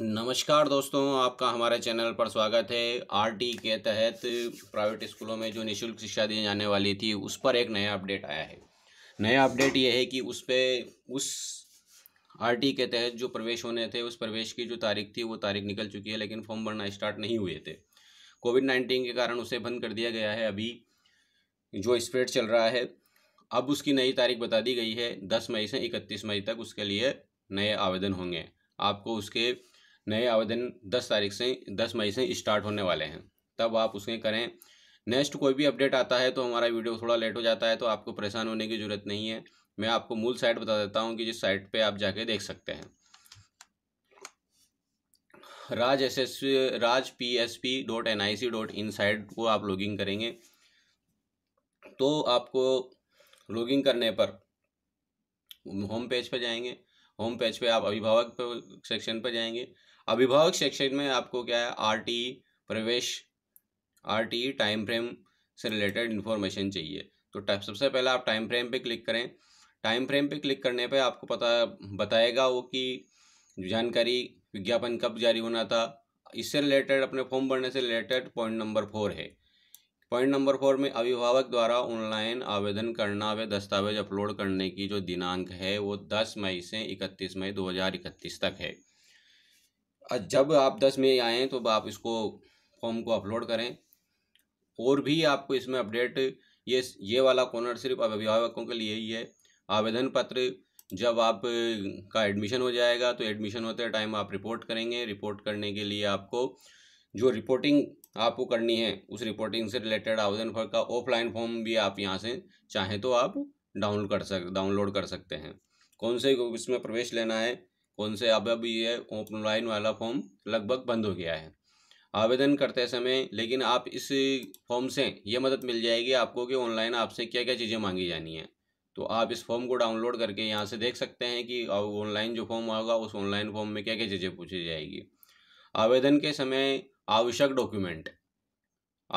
नमस्कार दोस्तों आपका हमारे चैनल पर स्वागत है आरटी के तहत प्राइवेट स्कूलों में जो निशुल्क शिक्षा दी जाने वाली थी उस पर एक नया अपडेट आया है नया अपडेट यह है कि उस पर उस आरटी के तहत जो प्रवेश होने थे उस प्रवेश की जो तारीख थी वो तारीख निकल चुकी है लेकिन फॉर्म भरना स्टार्ट नहीं हुए थे कोविड नाइन्टीन के कारण उसे बंद कर दिया गया है अभी जो स्प्रेड चल रहा है अब उसकी नई तारीख बता दी गई है दस मई से इकतीस मई तक उसके लिए नए आवेदन होंगे आपको उसके नए आवेदन दस तारीख से दस मई से स्टार्ट होने वाले हैं तब आप उसके करें नेक्स्ट कोई भी अपडेट आता है तो हमारा वीडियो थोड़ा लेट हो जाता है तो आपको परेशान होने की ज़रूरत नहीं है मैं आपको मूल साइट बता देता हूँ कि जिस साइट पे आप जाके देख सकते हैं Raj S S Raj P S P dot N I C dot in site को आप लॉगिंग करेंगे तो आपको लॉगिंग करने पर होम पेज पर जाएंगे होम पेज पे आप अभिभावक सेक्शन पर जाएंगे अभिभावक सेक्शन में आपको क्या है आर प्रवेश आर टाइम फ्रेम से रिलेटेड इन्फॉर्मेशन चाहिए तो सबसे पहले आप टाइम फ्रेम पे क्लिक करें टाइम फ्रेम पे क्लिक करने पे आपको पता बताएगा वो कि जानकारी विज्ञापन कब जारी होना था इससे रिलेटेड अपने फॉर्म भरने से रिलेटेड पॉइंट नंबर फोर है पॉइंट नंबर फोर में अभिभावक द्वारा ऑनलाइन आवेदन करना व दस्तावेज अपलोड करने की जो दिनांक है वो दस मई से इकतीस मई दो तक है जब आप दस में आएँ तो आप इसको फॉर्म को अपलोड करें और भी आपको इसमें अपडेट ये ये वाला कॉर्नर सिर्फ अभिभावकों के लिए ही है आवेदन पत्र जब आप का एडमिशन हो जाएगा तो एडमिशन होते टाइम आप रिपोर्ट करेंगे रिपोर्ट करने के लिए आपको जो रिपोर्टिंग आपको करनी है उस रिपोर्टिंग से रिलेटेड आवेदन पत्र का ऑफलाइन फॉर्म भी आप यहाँ से चाहें तो आप डाउनलोड कर सक डाउनलोड कर सकते हैं कौन से इसमें प्रवेश लेना है उनसे अब अब ये ऑनलाइन वाला फॉर्म लगभग बंद हो गया है आवेदन करते समय लेकिन आप इस फॉर्म से ये मदद मिल जाएगी आपको कि ऑनलाइन आपसे क्या क्या चीज़ें मांगी जानी है तो आप इस फॉर्म को डाउनलोड करके यहाँ से देख सकते हैं कि ऑनलाइन जो फॉर्म होगा उस ऑनलाइन फॉर्म में क्या क्या चीज़ें पूछी जाएगी आवेदन के समय आवश्यक डॉक्यूमेंट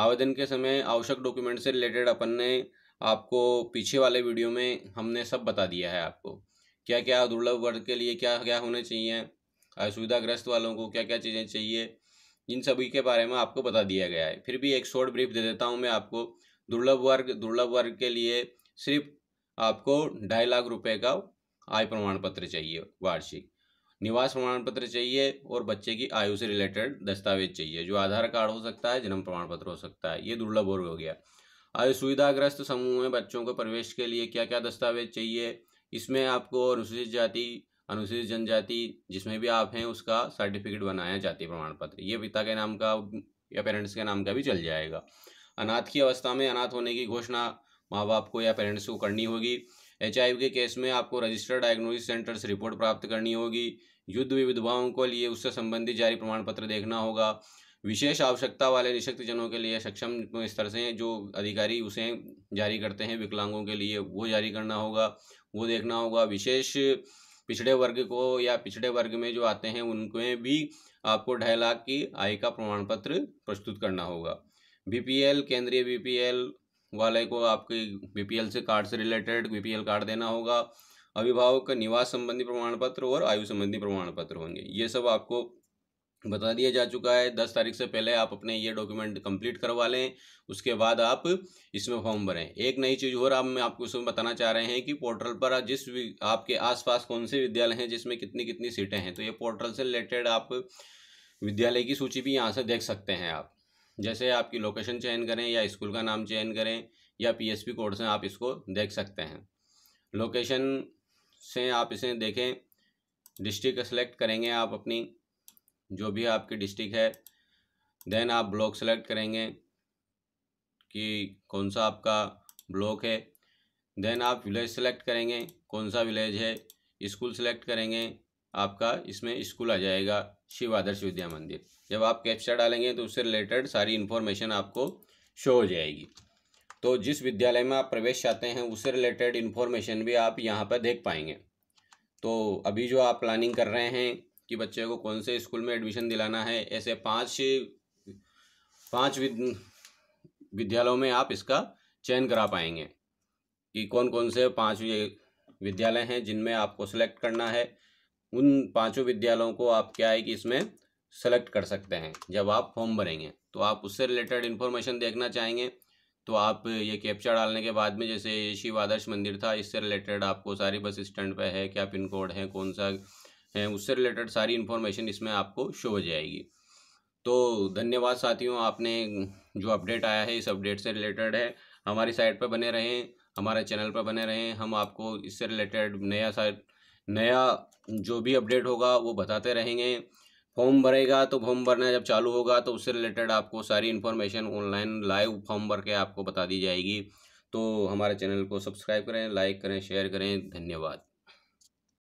आवेदन के समय आवश्यक डॉक्यूमेंट से रिलेटेड अपन ने आपको पीछे वाले वीडियो में हमने सब बता दिया है आपको क्या क्या दुर्लभ वर्ग के लिए क्या क्या होने चाहिए असुविधाग्रस्त वालों को क्या क्या चीज़ें चाहिए इन सभी के बारे में आपको बता दिया गया है फिर भी एक शॉर्ट ब्रीफ दे देता हूँ मैं आपको दुर्लभ वर्ग दुर्लभ वर्ग के लिए सिर्फ आपको ढाई लाख रुपये का आय प्रमाण पत्र चाहिए वार्षिक निवास प्रमाण पत्र चाहिए और बच्चे की आयु से रिलेटेड दस्तावेज चाहिए जो आधार कार्ड हो सकता है जन्म प्रमाण पत्र हो सकता है ये दुर्लभ वर्ग हो गया आयु सुविधाग्रस्त समूह में बच्चों को प्रवेश के लिए क्या क्या दस्तावेज चाहिए इसमें आपको अनुसूचित जाति अनुसूचित जनजाति जिसमें भी आप हैं उसका सर्टिफिकेट बनाया जाति प्रमाण पत्र ये पिता के नाम का या पेरेंट्स के नाम का भी चल जाएगा अनाथ की अवस्था में अनाथ होने की घोषणा माँ बाप को या पेरेंट्स को करनी होगी एच के केस में आपको रजिस्टर्ड डायग्नोसिस सेंटर से रिपोर्ट प्राप्त करनी होगी युद्ध विधवाओं को लिए उससे संबंधित जारी प्रमाण पत्र देखना होगा विशेष आवश्यकता वाले निशक्तजनों के लिए सक्षम स्तर से जो अधिकारी उसे जारी करते हैं विकलांगों के लिए वो जारी करना होगा वो देखना होगा विशेष पिछड़े वर्ग को या पिछड़े वर्ग में जो आते हैं उनके भी आपको ढाई लाख की आय का प्रमाण पत्र प्रस्तुत करना होगा बीपीएल केंद्रीय बीपीएल वाले को आपके बीपीएल से कार्ड से रिलेटेड बीपीएल कार्ड देना होगा अभिभावक का निवास संबंधी प्रमाण पत्र और आयु संबंधी प्रमाण पत्र होंगे ये सब आपको बता दिया जा चुका है दस तारीख से पहले आप अपने ये डॉक्यूमेंट कंप्लीट करवा लें उसके बाद आप इसमें फॉर्म भरें एक नई चीज़ और आप मैं आपको इसमें बताना चाह रहे हैं कि पोर्टल पर जिस आपके आसपास कौन से विद्यालय हैं जिसमें कितनी कितनी सीटें हैं तो ये पोर्टल से रिलेटेड आप विद्यालय की सूची भी यहाँ से देख सकते हैं आप जैसे आपकी लोकेशन चयन करें या स्कूल का नाम चयन करें या पी कोड से आप इसको देख सकते हैं लोकेशन से आप इसे देखें डिस्ट्रिक्ट सेलेक्ट करेंगे आप अपनी जो भी आपकी डिस्ट्रिक्ट है देन आप ब्लॉक सेलेक्ट करेंगे कि कौन सा आपका ब्लॉक है देन आप विलेज सेलेक्ट करेंगे कौन सा विलेज है स्कूल सेलेक्ट करेंगे आपका इसमें स्कूल आ जाएगा शिव आदर्श विद्या मंदिर जब आप कैप्चर डालेंगे तो उससे रिलेटेड सारी इन्फॉर्मेशन आपको शो हो जाएगी तो जिस विद्यालय में आप प्रवेश चाहते हैं उससे रिलेटेड इन्फॉर्मेशन भी आप यहाँ पर देख पाएंगे तो अभी जो आप प्लानिंग कर रहे हैं कि बच्चे को कौन से स्कूल में एडमिशन दिलाना है ऐसे पाँच पाँच विद्यालयों में आप इसका चयन करा पाएंगे कि कौन कौन से पाँच विद्यालय हैं जिनमें आपको सेलेक्ट करना है उन पांचों विद्यालयों को आप क्या है कि इसमें सेलेक्ट कर सकते हैं जब आप फॉर्म भरेंगे तो आप उससे रिलेटेड इन्फॉर्मेशन देखना चाहेंगे तो आप ये कैप्चा डालने के बाद में जैसे शिव आदर्श मंदिर था इससे रिलेटेड आपको सारी बस स्टैंड पे है क्या पिन कोड है कौन सा हैं उससे रिलेटेड सारी इन्फॉर्मेशन इसमें आपको शो हो जाएगी तो धन्यवाद साथियों आपने जो अपडेट आया है इस अपडेट से रिलेटेड है हमारी साइट पर बने रहें हमारे चैनल पर बने रहें हम आपको इससे रिलेटेड नया साइट नया जो भी अपडेट होगा वो बताते रहेंगे फॉर्म भरेगा तो फॉर्म भरना जब चालू होगा तो उससे रिलेटेड आपको सारी इन्फॉर्मेशन ऑनलाइन लाइव फॉर्म भर के आपको बता दी जाएगी तो हमारे चैनल को सब्सक्राइब करें लाइक करें शेयर करें धन्यवाद